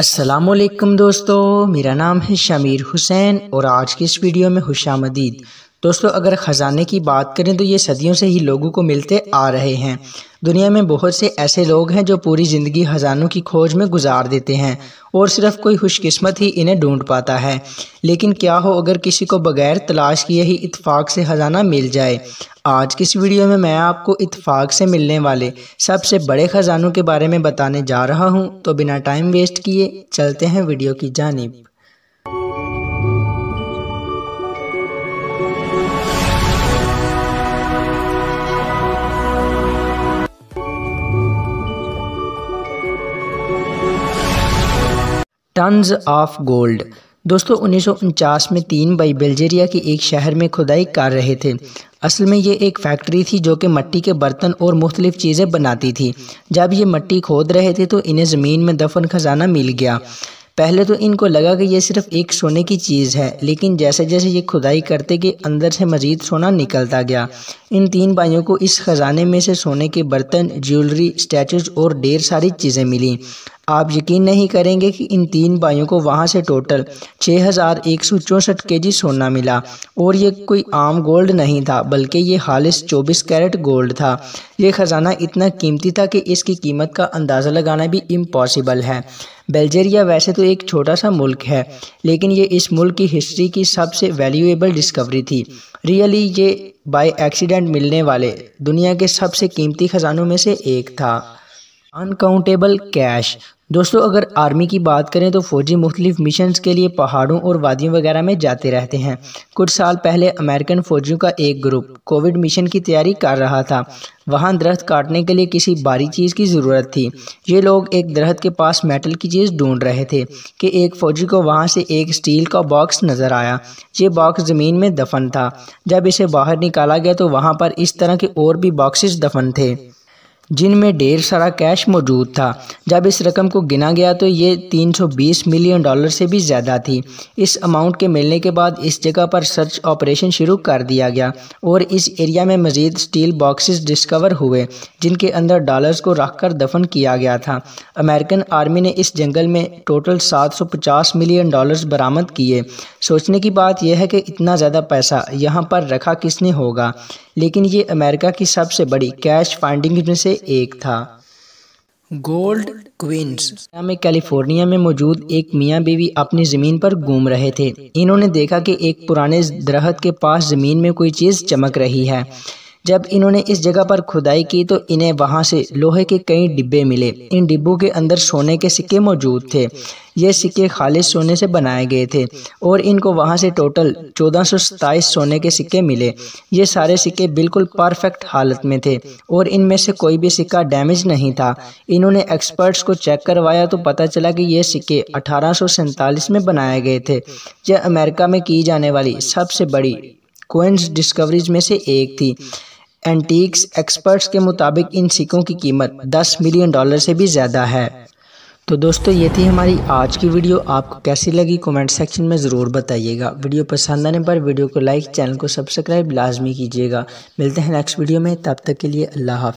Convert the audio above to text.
असलकम दोस्तों मेरा नाम है शमीर हुसैन और आज की इस वीडियो में खुशामदीद दोस्तों अगर ख़ज़ाने की बात करें तो ये सदियों से ही लोगों को मिलते आ रहे हैं दुनिया में बहुत से ऐसे लोग हैं जो पूरी ज़िंदगी ख़जानों की खोज में गुजार देते हैं और सिर्फ कोई खुशकस्मत ही इन्हें ढूंढ पाता है लेकिन क्या हो अगर किसी को बगैर तलाश किए ही इतफ़ाक़ से ख़जाना मिल जाए आज किस वीडियो में मैं आपको इतफ़ाक़ से मिलने वाले सबसे बड़े ख़जानों के बारे में बताने जा रहा हूँ तो बिना टाइम वेस्ट किए चलते हैं वीडियो की जानब टन्स ऑफ गोल्ड दोस्तों उन्नीस में तीन भाई बेल्जेरिया के एक शहर में खुदाई कर रहे थे असल में ये एक फैक्ट्री थी जो कि मट्टी के बर्तन और मुख्तलिफ़ चीज़ें बनाती थी जब ये मट्टी खोद रहे थे तो इन्हें ज़मीन में दफन खजाना मिल गया पहले तो इनको लगा कि यह सिर्फ एक सोने की चीज़ है लेकिन जैसे जैसे ये खुदाई करते कि अंदर से मज़ीद सोना निकलता गया इन तीन भाइयों को इस ख़जाने में से सोने के बर्तन ज्वेलरी स्टैचूज और ढेर सारी चीज़ें मिली आप यकीन नहीं करेंगे कि इन तीन भाइयों को वहाँ से टोटल छः हज़ार एक सौ चौंसठ के जी सोना मिला और ये कोई आम गोल्ड नहीं था बल्कि ये हालिस चौबीस कैरेट गोल्ड था ये ख़जाना इतना कीमती था कि इसकी कीमत का अंदाज़ा लगाना भी इम्पॉसिबल है बेल्जेरिया वैसे तो एक छोटा सा मुल्क है लेकिन ये इस मुल्क की हिस्ट्री की सबसे वैल्यूएबल डिस्कवरी थी रियली ये बाई एक्सीडेंट मिलने वाले दुनिया के सबसे कीमती ख़जानों में से एक था अनकाउंटेबल कैश दोस्तों अगर आर्मी की बात करें तो फ़ौजी मुख्तलिफ मिशन के लिए पहाड़ों और वादियों वगैरह में जाते रहते हैं कुछ साल पहले अमेरिकन फ़ौजियों का एक ग्रुप कोविड मिशन की तैयारी कर रहा था वहाँ दरख्त काटने के लिए किसी भारी चीज़ की ज़रूरत थी ये लोग एक दरख्त के पास मेटल की चीज़ ढूंढ रहे थे कि एक फ़ौजी को वहाँ से एक स्टील का बॉक्स नज़र आया ये बॉक्स ज़मीन में दफन था जब इसे बाहर निकाला गया तो वहाँ पर इस तरह के और भी बॉक्सेस दफन थे जिनमें ढेर सारा कैश मौजूद था जब इस रकम को गिना गया तो ये 320 मिलियन डॉलर से भी ज़्यादा थी इस अमाउंट के मिलने के बाद इस जगह पर सर्च ऑपरेशन शुरू कर दिया गया और इस एरिया में मज़ीद स्टील बॉक्सेस डिस्कवर हुए जिनके अंदर डॉलर्स को रखकर दफन किया गया था अमेरिकन आर्मी ने इस जंगल में टोटल सात मिलियन डॉलर्स बरामद किए सोचने की बात यह है कि इतना ज़्यादा पैसा यहाँ पर रखा किसने होगा लेकिन ये अमेरिका की सबसे बड़ी कैश फाइंडिंग में से एक था गोल्ड क्वींस में कैलिफोर्निया में मौजूद एक मियाँ बीवी अपनी ज़मीन पर घूम रहे थे इन्होंने देखा कि एक पुराने दरख्त के पास ज़मीन में कोई चीज़ चमक रही है जब इन्होंने इस जगह पर खुदाई की तो इन्हें वहाँ से लोहे के कई डिब्बे मिले इन डिब्बों के अंदर सोने के सिक्के मौजूद थे ये सिक्के खालिश सोने से बनाए गए थे और इनको वहाँ से टोटल चौदह सोने के सिक्के मिले ये सारे सिक्के बिल्कुल परफेक्ट हालत में थे और इनमें से कोई भी सिक्का डैमेज नहीं था इन्होंने एक्सपर्ट्स को चेक करवाया तो पता चला कि ये सिक्के अठारह में बनाए गए थे यह अमेरिका में की जाने वाली सबसे बड़ी कोइंस डिस्कवरीज में से एक थी एंटीक्स एक्सपर्ट्स के मुताबिक इन सिक्कों की कीमत 10 मिलियन डॉलर से भी ज़्यादा है तो दोस्तों ये थी हमारी आज की वीडियो आपको कैसी लगी कमेंट सेक्शन में ज़रूर बताइएगा वीडियो पसंद आने पर वीडियो को लाइक चैनल को सब्सक्राइब लाजमी कीजिएगा मिलते हैं नेक्स्ट वीडियो में तब तक के लिए अल्लाह हाफ